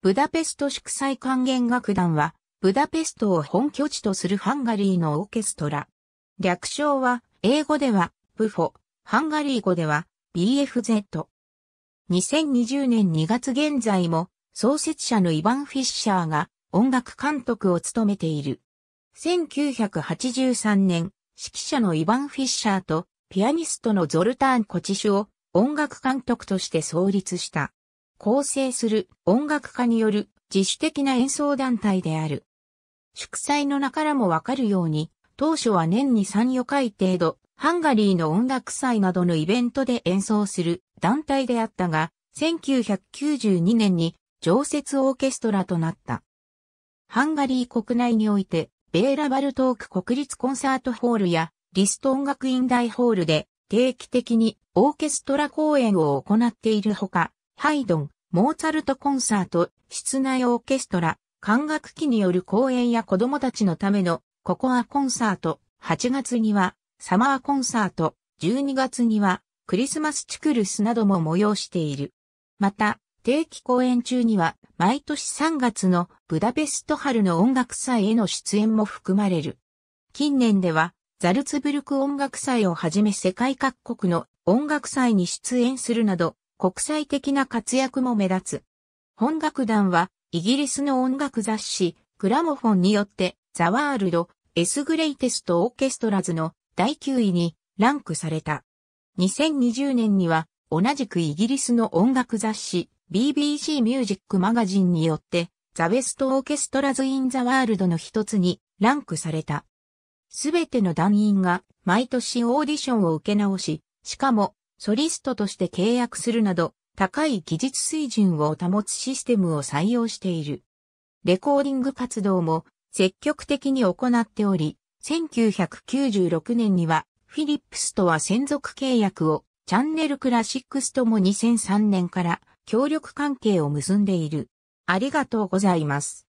ブダペスト祝祭管弦楽団は、ブダペストを本拠地とするハンガリーのオーケストラ。略称は、英語では、ブフォ、ハンガリー語では、BFZ。2020年2月現在も、創設者のイヴァン・フィッシャーが音楽監督を務めている。1983年、指揮者のイヴァン・フィッシャーとピアニストのゾルターン・コチシュを音楽監督として創立した。構成する音楽家による自主的な演奏団体である。祝祭の中からもわかるように、当初は年に3、4回程度、ハンガリーの音楽祭などのイベントで演奏する団体であったが、1992年に常設オーケストラとなった。ハンガリー国内において、ベーラバルトーク国立コンサートホールやリスト音楽院大ホールで定期的にオーケストラ公演を行っているほか、ハイドン、モーツァルトコンサート、室内オーケストラ、管楽器による公演や子供たちのためのココアコンサート、8月にはサマーコンサート、12月にはクリスマスチクルスなども催している。また、定期公演中には毎年3月のブダペスト春の音楽祭への出演も含まれる。近年ではザルツブルク音楽祭をはじめ世界各国の音楽祭に出演するなど国際的な活躍も目立つ。本楽団は、イギリスの音楽雑誌、グラモフォンによって、ザワールド、エスグレイテストオーケストラズの第9位にランクされた。2020年には、同じくイギリスの音楽雑誌、BBC ミュージックマガジンによって、ザ・ウェスト・オーケストラズ・イン・ザ・ワールドの一つにランクされた。すべての団員が毎年オーディションを受け直し、しかもソリストとして契約するなど、高い技術水準を保つシステムを採用している。レコーディング活動も積極的に行っており、1996年にはフィリップスとは専属契約をチャンネルクラシックスとも2003年から協力関係を結んでいる。ありがとうございます。